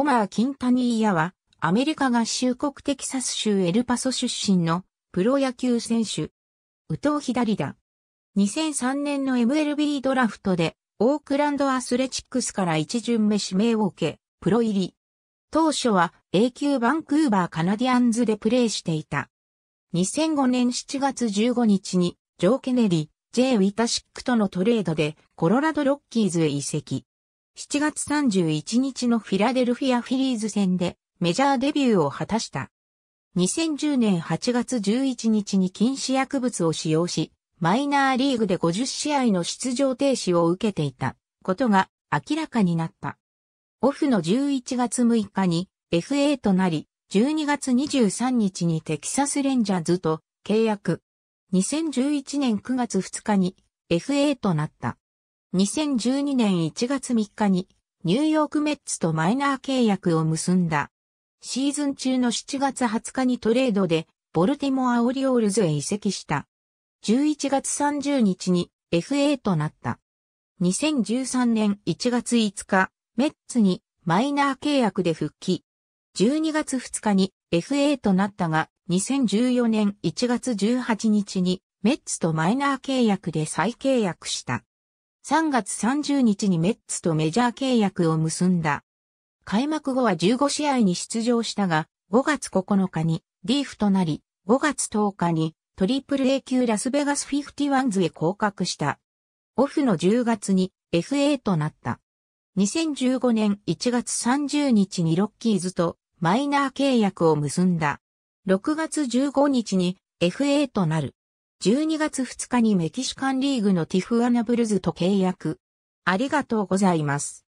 オマー・キンタニーヤは、アメリカ合衆国テキサス州エルパソ出身のプロ野球選手。右投左打。2003年の MLB ドラフトで、オークランドアスレチックスから一巡目指名を受け、プロ入り。当初は A 級バンクーバーカナディアンズでプレーしていた。2005年7月15日に、ジョー・ケネリ、J・ ウィタシックとのトレードでコロラドロッキーズへ移籍。7月31日のフィラデルフィアフィリーズ戦でメジャーデビューを果たした。2010年8月11日に禁止薬物を使用し、マイナーリーグで50試合の出場停止を受けていたことが明らかになった。オフの11月6日に FA となり、12月23日にテキサスレンジャーズと契約。2011年9月2日に FA となった。2012年1月3日にニューヨークメッツとマイナー契約を結んだ。シーズン中の7月20日にトレードでボルティモアオリオールズへ移籍した。11月30日に FA となった。2013年1月5日、メッツにマイナー契約で復帰。12月2日に FA となったが、2014年1月18日にメッツとマイナー契約で再契約した。3月30日にメッツとメジャー契約を結んだ。開幕後は15試合に出場したが、5月9日にリーフとなり、5月10日にトリプル A 級ラスベガスフィフティワンズへ降格した。オフの10月に FA となった。2015年1月30日にロッキーズとマイナー契約を結んだ。6月15日に FA となる。12月2日にメキシカンリーグのティフアナブルズと契約。ありがとうございます。